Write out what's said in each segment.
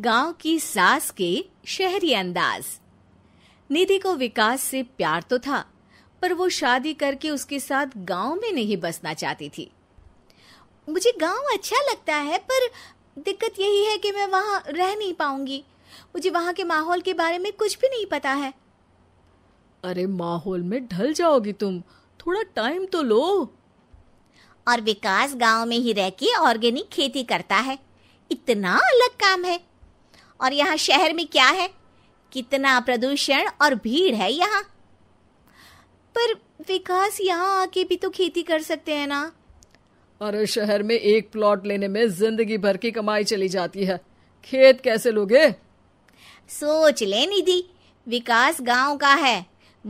गांव की सास के शहरी अंदाज निधि को विकास से प्यार तो था पर वो शादी करके उसके साथ गांव में नहीं बसना चाहती थी मुझे गांव अच्छा लगता है पर दिक्कत यही है कि मैं वहां रह नहीं पाऊंगी मुझे वहां के माहौल के बारे में कुछ भी नहीं पता है अरे माहौल में ढल जाओगी तुम थोड़ा टाइम तो लो और विकास गांव में ही रह के ऑर्गेनिक खेती करता है इतना अलग काम है और यहाँ शहर में क्या है कितना प्रदूषण और भीड़ है यहाँ पर विकास यहाँ आके भी तो खेती कर सकते हैं ना अरे शहर में एक प्लॉट लेने में जिंदगी भर की कमाई चली जाती है खेत कैसे लोगे सोच ले निधि विकास गांव का है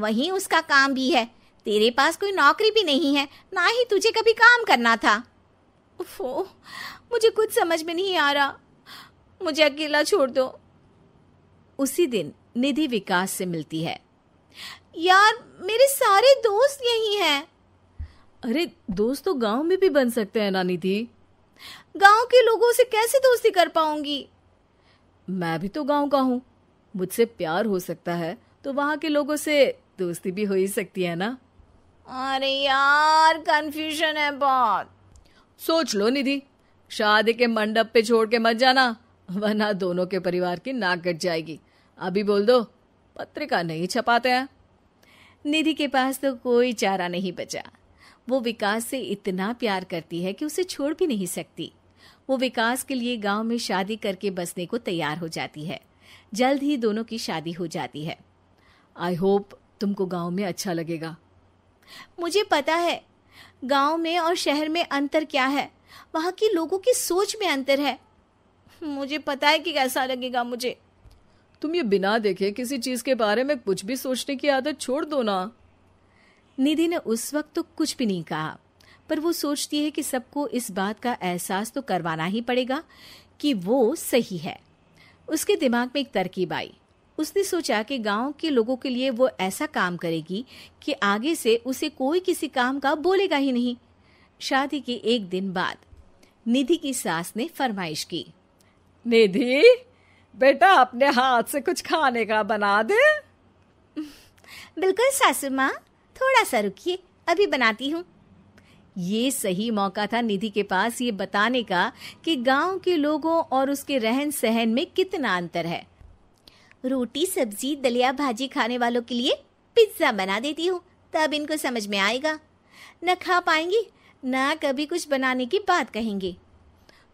वहीं उसका काम भी है तेरे पास कोई नौकरी भी नहीं है ना ही तुझे कभी काम करना था ओफो मुझे कुछ समझ में नहीं आ रहा मुझे अकेला छोड़ दो उसी दिन निधि विकास से मिलती है यार मेरे सारे दोस्त यही हैं अरे दोस्त तो गांव में भी बन सकते हैं ना निधि गांव के लोगों से कैसे दोस्ती कर पाऊंगी मैं भी तो गांव का हूं मुझसे प्यार हो सकता है तो वहां के लोगों से दोस्ती भी हो ही सकती है ना अरे यार कंफ्यूजन है बहुत सोच लो निधि शादी के मंडप पे छोड़ के मत जाना वरना दोनों के परिवार की नाक कट जाएगी अभी बोल दो पत्रिका नहीं छपाते हैं निधि के पास तो कोई चारा नहीं बचा वो विकास से इतना प्यार करती है कि उसे छोड़ भी नहीं सकती वो विकास के लिए गांव में शादी करके बसने को तैयार हो जाती है जल्द ही दोनों की शादी हो जाती है आई होप तुमको गांव में अच्छा लगेगा मुझे पता है गांव में और शहर में अंतर क्या है वहां के लोगों की सोच में अंतर है मुझे पता है कि कैसा लगेगा मुझे तुम ये बिना देखे किसी चीज के बारे में कुछ भी सोचने की आदत छोड़ दो ना निधि ने उस वक्त तो कुछ भी नहीं कहा पर वो सोचती है कि सबको इस बात का एहसास तो करवाना ही पड़ेगा कि वो सही है उसके दिमाग में एक तरकीब आई उसने सोचा कि गांव के लोगों के लिए वो ऐसा काम करेगी कि आगे से उसे कोई किसी काम का बोलेगा ही नहीं शादी के एक दिन बाद निधि की सास ने फरमाइश की निधि बेटा अपने हाथ से कुछ खाने का बना दे बिल्कुल सासू माँ थोड़ा सा रुकिए अभी बनाती हूँ ये सही मौका था निधि के पास ये बताने का कि गांव के लोगों और उसके रहन सहन में कितना अंतर है रोटी सब्जी दलिया भाजी खाने वालों के लिए पिज्ज़ा बना देती हूँ तब इनको समझ में आएगा न खा पाएंगी न कभी कुछ बनाने की बात कहेंगे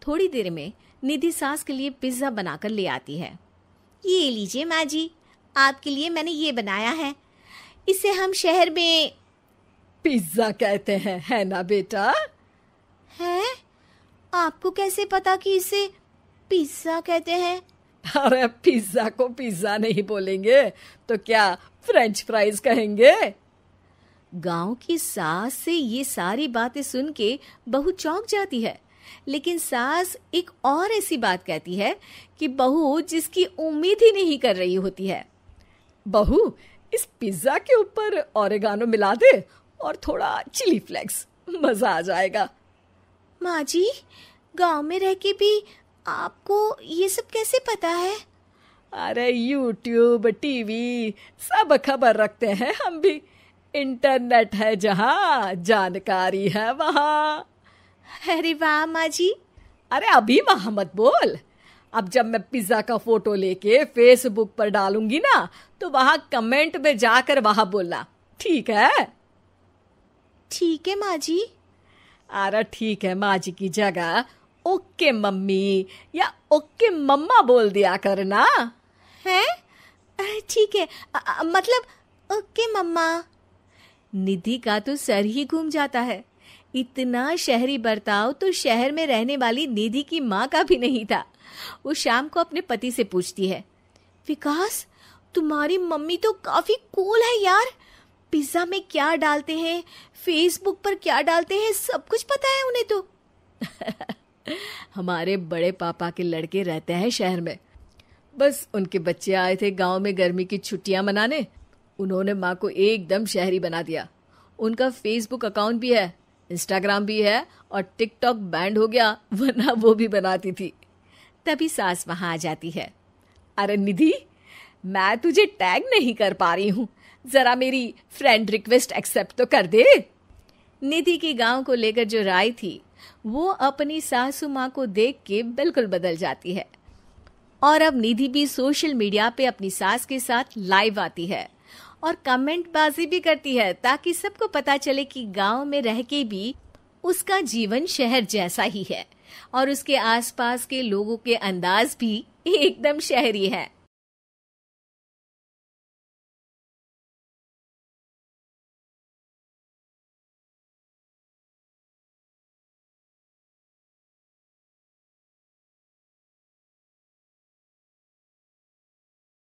थोड़ी देर में निधि सास के लिए पिज्ज़ा बनाकर ले आती है ये लीजिए माँ जी आपके लिए मैंने ये बनाया है इसे हम शहर में पिज्ज़ा कहते हैं है ना बेटा है आपको कैसे पता कि इसे पिज्ज़ा कहते हैं अरे पिज्ज़ा को पिज्ज़ा नहीं बोलेंगे तो क्या फ्रेंच फ्राइज कहेंगे गांव की सास से ये सारी बातें सुन के बहु चौंक जाती है लेकिन सास एक और ऐसी बात कहती है कि बहू जिसकी उम्मीद ही नहीं कर रही होती है बहू इस पिज्ज़ा के ऊपर और मिला दे और थोड़ा चिली फ्लेक्स मज़ा आ जाएगा माँ जी गांव में रह के भी आपको ये सब कैसे पता है अरे यूट्यूब टीवी सब खबर रखते हैं हम भी इंटरनेट है जहाँ जानकारी है वहाँ अरे वाह माँ जी अरे अभी वहां मत बोल अब जब मैं पिज्जा का फोटो लेके फेसबुक पर डालूंगी ना तो वहां कमेंट में जाकर वहां बोलना ठीक है ठीक है माँ जी अरे ठीक है माँ जी की जगह ओके मम्मी या ओके मम्मा बोल दिया करना है ठीक है आ, मतलब ओके मम्मा निधि का तो सर ही घूम जाता है इतना शहरी बर्ताव तो शहर में रहने वाली निधि की माँ का भी नहीं था वो शाम को अपने पति से पूछती है विकास तुम्हारी मम्मी तो काफी कूल है यार पिज्जा में क्या डालते हैं फेसबुक पर क्या डालते हैं सब कुछ पता है उन्हें तो हमारे बड़े पापा के लड़के रहते हैं शहर में बस उनके बच्चे आए थे गांव में गर्मी की छुट्टियां मनाने उन्होंने माँ को एकदम शहरी बना दिया उनका फेसबुक अकाउंट भी है इंस्टाग्राम भी है और टिकटॉक बैंड हो गया वरना वो भी बनाती थी तभी सास वहां आ जाती है अरे निधि मैं तुझे टैग नहीं कर पा रही हूँ ज़रा मेरी फ्रेंड रिक्वेस्ट एक्सेप्ट तो कर दे निधि के गांव को लेकर जो राय थी वो अपनी सासु माँ को देख के बिल्कुल बदल जाती है और अब निधि भी सोशल मीडिया पे अपनी सास के साथ लाइव आती है और कमेंट बाजी भी करती है ताकि सबको पता चले कि गांव में रह के भी उसका जीवन शहर जैसा ही है और उसके आसपास के लोगों के अंदाज भी एकदम शहरी है